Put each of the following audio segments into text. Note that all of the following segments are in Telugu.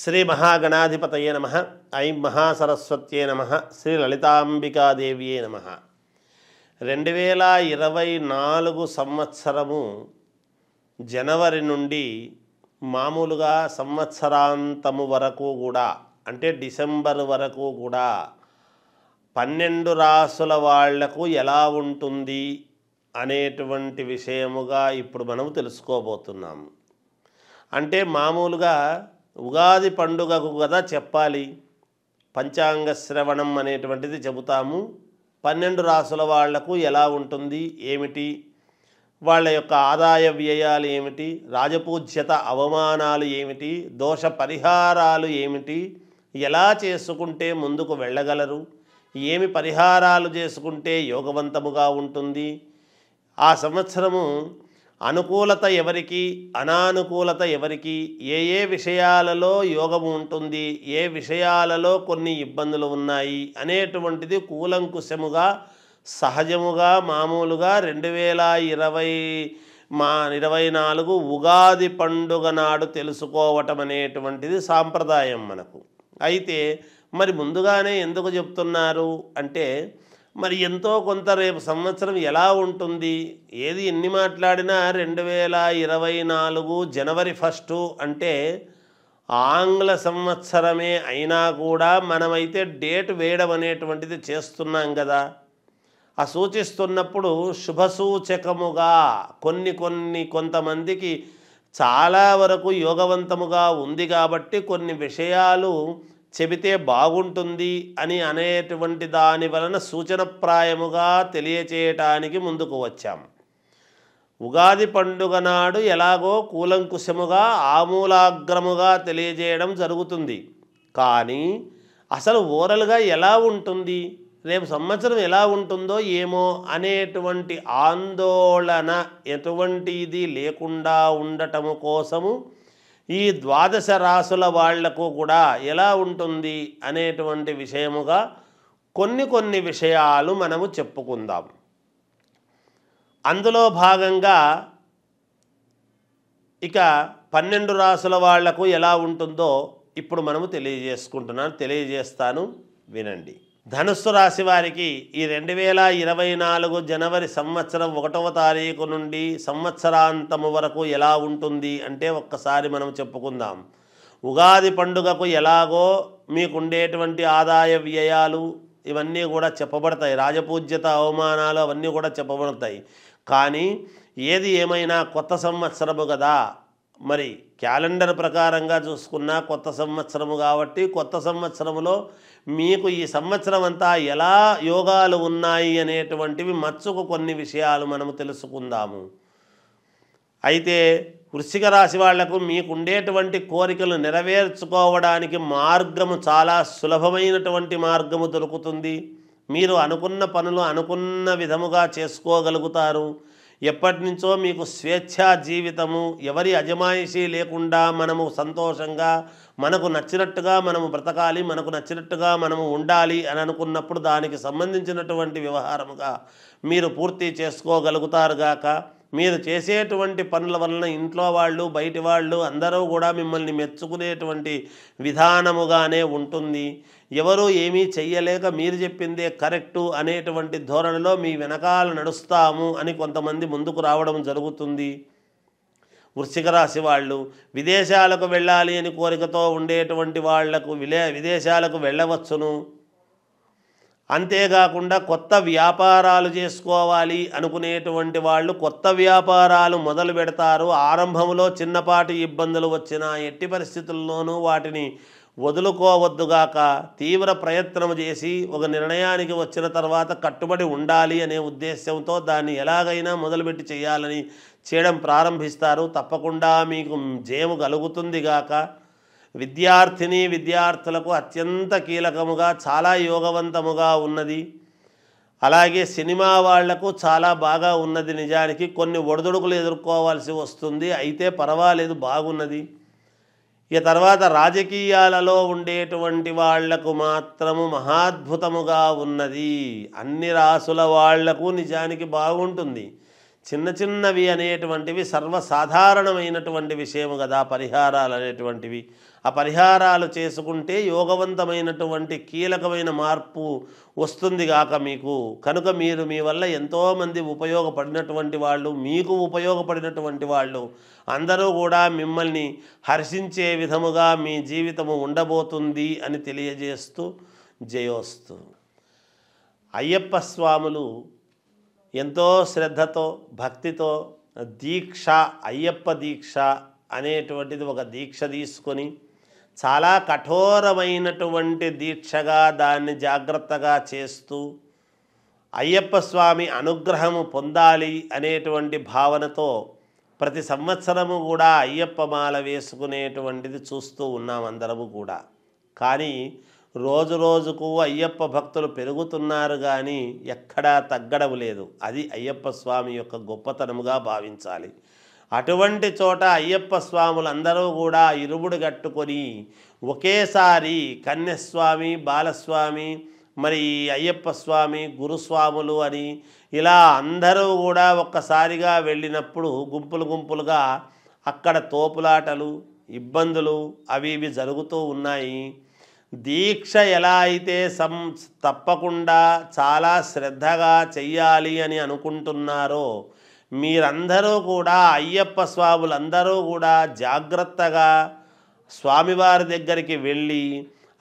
శ్రీ మహాగణాధిపతయే నమ ఐం మహాసరస్వత్యే నమ శ్రీ లలితాంబికాదేవియే నమ రెండు వేల ఇరవై నాలుగు సంవత్సరము జనవరి నుండి మామూలుగా సంవత్సరాంతము వరకు కూడా అంటే డిసెంబర్ వరకు కూడా పన్నెండు రాసుల వాళ్లకు ఎలా ఉంటుంది అనేటువంటి విషయముగా ఇప్పుడు మనము తెలుసుకోబోతున్నాము అంటే మామూలుగా ఉగాది పండుగకు కదా చెప్పాలి పంచాంగ శ్రవణం అనేటువంటిది చెబుతాము పన్నెండు రాసుల వాళ్లకు ఎలా ఉంటుంది ఏమిటి వాళ్ళ యొక్క ఆదాయ వ్యయాలు ఏమిటి రాజపూజ్యత అవమానాలు ఏమిటి దోష పరిహారాలు ఏమిటి ఎలా చేసుకుంటే ముందుకు వెళ్ళగలరు ఏమి పరిహారాలు చేసుకుంటే యోగవంతముగా ఉంటుంది ఆ సంవత్సరము అనుకూలత ఎవరికి అనానుకూలత ఎవరికి ఏ ఏ విషయాలలో యోగం ఉంటుంది ఏ విషయాలలో కొన్ని ఇబ్బందులు ఉన్నాయి అనేటువంటిది కూలంకుశముగా సహజముగా మామూలుగా రెండు వేల ఇరవై మా ఇరవై నాలుగు ఉగాది పండుగ నాడు తెలుసుకోవటం అనేటువంటిది సాంప్రదాయం మనకు అయితే మరి ముందుగానే ఎందుకు చెప్తున్నారు అంటే మరి ఎంతో కొంత రేపు సంవత్సరం ఎలా ఉంటుంది ఏది ఎన్ని మాట్లాడినా రెండు వేల ఇరవై నాలుగు జనవరి ఫస్టు అంటే ఆంగ్ల సంవత్సరమే అయినా కూడా మనమైతే డేట్ వేయడం అనేటువంటిది చేస్తున్నాం కదా ఆ సూచిస్తున్నప్పుడు శుభసూచకముగా కొన్ని కొన్ని కొంతమందికి చాలా వరకు యోగవంతముగా ఉంది కాబట్టి కొన్ని విషయాలు చెబితే బాగుంటుంది అని అనేటువంటి దాని వలన సూచనప్రాయముగా తెలియచేయటానికి ముందుకు వచ్చాం ఉగాది పండుగ నాడు ఎలాగో కూలంకుశముగా ఆమూలాగ్రముగా తెలియజేయడం జరుగుతుంది కానీ అసలు ఓరల్గా ఎలా ఉంటుంది రేపు సంవత్సరం ఎలా ఉంటుందో ఏమో అనేటువంటి ఆందోళన ఎటువంటిది లేకుండా ఉండటము కోసము ఈ ద్వాదశ రాసుల వాళ్లకు కూడా ఎలా ఉంటుంది అనేటువంటి విషయముగా కొన్ని కొన్ని విషయాలు మనము చెప్పుకుందాం అందులో భాగంగా ఇక పన్నెండు రాసుల వాళ్లకు ఎలా ఉంటుందో ఇప్పుడు మనము తెలియజేసుకుంటున్నాను తెలియజేస్తాను వినండి ధనుస్సు రాశి వారికి ఈ రెండు వేల ఇరవై నాలుగు జనవరి సంవత్సరం ఒకటవ తారీఖు నుండి సంవత్సరాంతము వరకు ఎలా ఉంటుంది అంటే ఒక్కసారి మనం చెప్పుకుందాం ఉగాది పండుగకు ఎలాగో మీకుండేటువంటి ఆదాయ వ్యయాలు ఇవన్నీ కూడా చెప్పబడతాయి రాజపూజ్యత అవమానాలు అవన్నీ కూడా చెప్పబడతాయి కానీ ఏది ఏమైనా కొత్త సంవత్సరము కదా మరి క్యాలెండర్ ప్రకారంగా చూసుకున్న కొత్త సంవత్సరము కాబట్టి కొత్త సంవత్సరములో మీకు ఈ సంవత్సరం అంతా ఎలా యోగాలు ఉన్నాయి అనేటువంటివి మచ్చుకు కొన్ని విషయాలు మనము తెలుసుకుందాము అయితే వృశ్చిక రాశి వాళ్లకు మీకుండేటువంటి కోరికలు నెరవేర్చుకోవడానికి మార్గము చాలా సులభమైనటువంటి మార్గము దొరుకుతుంది మీరు అనుకున్న పనులు అనుకున్న విధముగా చేసుకోగలుగుతారు ఎప్పటి నుంచో మీకు స్వేచ్ఛా జీవితము ఎవరి అజమాయిషీ లేకుండా మనము సంతోషంగా మనకు నచ్చినట్టుగా మనము బ్రతకాలి మనకు నచ్చినట్టుగా మనము ఉండాలి అని అనుకున్నప్పుడు దానికి సంబంధించినటువంటి వ్యవహారముగా మీరు పూర్తి చేసుకోగలుగుతారు గాక మీరు చేసేటువంటి పనుల వలన ఇంట్లో వాళ్ళు బయటి వాళ్ళు అందరూ కూడా మిమ్మల్ని మెచ్చుకునేటువంటి విధానముగానే ఉంటుంది ఎవరు ఏమీ చెయ్యలేక మీరు చెప్పిందే కరెక్టు అనేటువంటి ధోరణిలో మీ వెనకాల నడుస్తాము అని కొంతమంది ముందుకు రావడం జరుగుతుంది వృశ్చిక రాశి వాళ్ళు విదేశాలకు వెళ్ళాలి అని కోరికతో ఉండేటువంటి వాళ్లకు విలే విదేశాలకు వెళ్ళవచ్చును అంతేకాకుండా కొత్త వ్యాపారాలు చేసుకోవాలి అనుకునేటువంటి వాళ్ళు కొత్త వ్యాపారాలు మొదలు పెడతారు ఆరంభంలో చిన్నపాటి ఇబ్బందులు వచ్చినా ఎట్టి పరిస్థితుల్లోనూ వాటిని వదులుకోవద్దుగాక తీవ్ర ప్రయత్నం చేసి ఒక నిర్ణయానికి వచ్చిన తర్వాత కట్టుబడి ఉండాలి అనే ఉద్దేశంతో దాన్ని ఎలాగైనా మొదలుపెట్టి చేయాలని చేయడం ప్రారంభిస్తారు తప్పకుండా మీకు జయము కలుగుతుంది గాక విద్యార్థిని విద్యార్థులకు అత్యంత కీలకముగా చాలా యోగవంతముగా ఉన్నది అలాగే సినిమా వాళ్లకు చాలా బాగా ఉన్నది నిజానికి కొన్ని ఒడిదుడుకులు ఎదుర్కోవాల్సి వస్తుంది అయితే పర్వాలేదు బాగున్నది ఇక తర్వాత రాజకీయాలలో ఉండేటువంటి వాళ్లకు మాత్రము మహాద్భుతముగా ఉన్నది అన్ని రాసుల వాళ్లకు నిజానికి బాగుంటుంది చిన్న చిన్నవి అనేటువంటివి సర్వసాధారణమైనటువంటి విషయము కదా పరిహారాలు అనేటువంటివి ఆ పరిహారాలు చేసుకుంటే యోగవంతమైనటువంటి కీలకమైన మార్పు వస్తుంది గాక మీకు కనుక మీరు మీ వల్ల ఎంతోమంది ఉపయోగపడినటువంటి వాళ్ళు మీకు ఉపయోగపడినటువంటి వాళ్ళు అందరూ కూడా మిమ్మల్ని హర్షించే విధముగా మీ జీవితము ఉండబోతుంది అని తెలియజేస్తూ జయోస్తు అయ్యప్ప స్వాములు ఎంతో శ్రద్ధతో భక్తితో దీక్ష అయ్యప్ప దీక్ష అనేటువంటిది ఒక దీక్ష తీసుకొని చాలా కఠోరమైనటువంటి దీక్షగా దాన్ని జాగ్రత్తగా చేస్తూ అయ్యప్ప స్వామి అనుగ్రహము పొందాలి అనేటువంటి భావనతో ప్రతి సంవత్సరము కూడా అయ్యప్ప మాల వేసుకునేటువంటిది చూస్తూ ఉన్నాం అందరము కూడా కానీ రోజు రోజుకు అయ్యప్ప భక్తులు పెరుగుతున్నారు కానీ ఎక్కడా తగ్గడం లేదు అది అయ్యప్ప స్వామి యొక్క గొప్పతనముగా భావించాలి అటువంటి చోట అయ్యప్ప స్వాములందరూ కూడా ఇరుముడు కట్టుకొని ఒకేసారి కన్యస్వామి బాలస్వామి మరి అయ్యప్ప స్వామి గురుస్వాములు అని ఇలా అందరూ కూడా ఒక్కసారిగా వెళ్ళినప్పుడు గుంపులు గుంపులుగా అక్కడ తోపులాటలు ఇబ్బందులు అవి ఇవి జరుగుతూ ఉన్నాయి దీక్ష ఎలా అయితే సం తప్పకుండా చాలా శ్రద్ధగా చెయ్యాలి అని అనుకుంటున్నారో మీరందరూ కూడా అయ్యప్ప స్వాములందరూ కూడా జాగ్రత్తగా స్వామివారి దగ్గరికి వెళ్ళి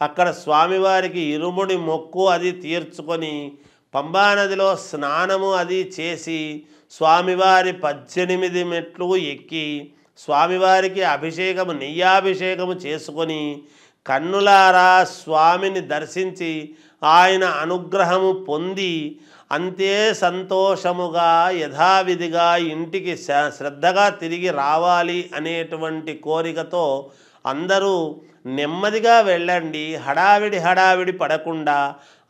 అక్కడ స్వామివారికి ఇరుముడి మొక్కు అది తీర్చుకొని పంబానదిలో స్నానము అది చేసి స్వామివారి పద్దెనిమిది మెట్లు ఎక్కి స్వామివారికి అభిషేకము నెయ్యాభిషేకము చేసుకొని కన్నులారా స్వామిని దర్శించి ఆయన అనుగ్రహము పొంది అంతే సంతోషముగా యథావిధిగా ఇంటికి శ్రద్ధగా తిరిగి రావాలి అనేటువంటి కోరికతో అందరూ నెమ్మదిగా వెళ్ళండి హడావిడి హడావిడి పడకుండా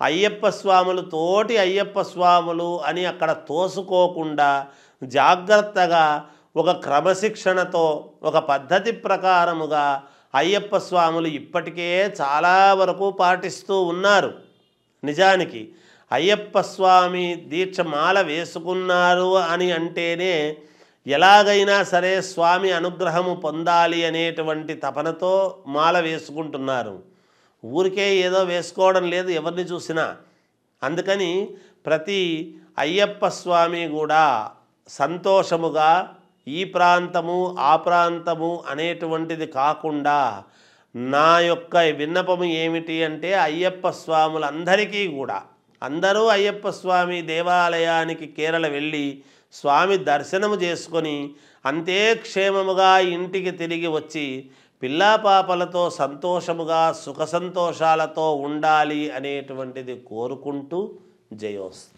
అయ్యప్ప స్వాములు తోటి అయ్యప్ప స్వాములు అని అక్కడ తోసుకోకుండా జాగ్రత్తగా ఒక క్రమశిక్షణతో ఒక పద్ధతి ప్రకారముగా అయ్యప్ప స్వాములు ఇప్పటికే చాలా వరకు పాటిస్తూ ఉన్నారు నిజానికి అయ్యప్ప స్వామి దీక్ష మాల వేసుకున్నారు అని అంటేనే ఎలాగైనా సరే స్వామి అనుగ్రహము పొందాలి అనేటువంటి తపనతో మాల వేసుకుంటున్నారు ఊరికే ఏదో వేసుకోవడం లేదు ఎవరిని చూసినా అందుకని ప్రతి అయ్యప్ప స్వామి కూడా సంతోషముగా ఈ ప్రాంతము ఆ ప్రాంతము అనేటువంటిది కాకుండా నా యొక్క విన్నపము ఏమిటి అంటే అయ్యప్ప స్వాములందరికీ కూడా అందరూ అయ్యప్ప స్వామి దేవాలయానికి కేరళ వెళ్ళి స్వామి దర్శనము చేసుకొని అంతే క్షేమముగా ఇంటికి తిరిగి వచ్చి పిల్లాపాపలతో సంతోషముగా సుఖ సంతోషాలతో ఉండాలి అనేటువంటిది కోరుకుంటూ జయోస్తు